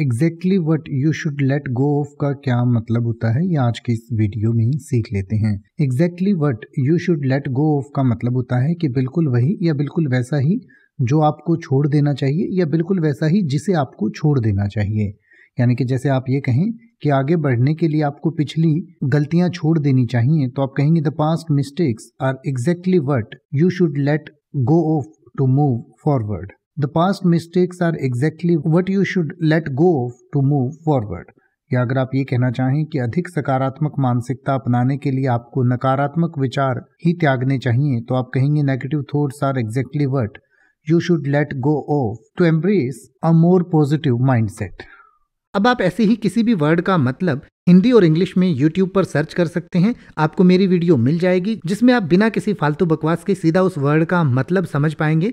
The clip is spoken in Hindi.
exactly what you should let go of का क्या मतलब होता है ये आज के इस वीडियो में सीख लेते हैं exactly what you should let go of का मतलब होता है कि बिल्कुल वही या बिल्कुल वैसा ही जो आपको छोड़ देना चाहिए या बिल्कुल वैसा ही जिसे आपको छोड़ देना चाहिए यानी कि जैसे आप ये कहें कि आगे बढ़ने के लिए आपको पिछली गलतियां छोड़ देनी चाहिए तो आप कहेंगे the past mistakes are exactly what you should let go of to move forward the past mistakes are exactly what you should let go to move forward या अगर आप ये कहना चाहें कि अधिक सकारात्मक मानसिकता अपनाने के लिए आपको नकारात्मक विचार ही त्यागने चाहिए तो आप कहेंगे negative thoughts are exactly what you should let go of to embrace a more positive mindset अब आप ऐसे ही किसी भी वर्ड का मतलब हिंदी और इंग्लिश में यूट्यूब पर सर्च कर सकते हैं आपको मेरी वीडियो मिल जाएगी जिसमें आप बिना किसी फालतू बकवास के सीधा उस वर्ड का मतलब समझ पाएंगे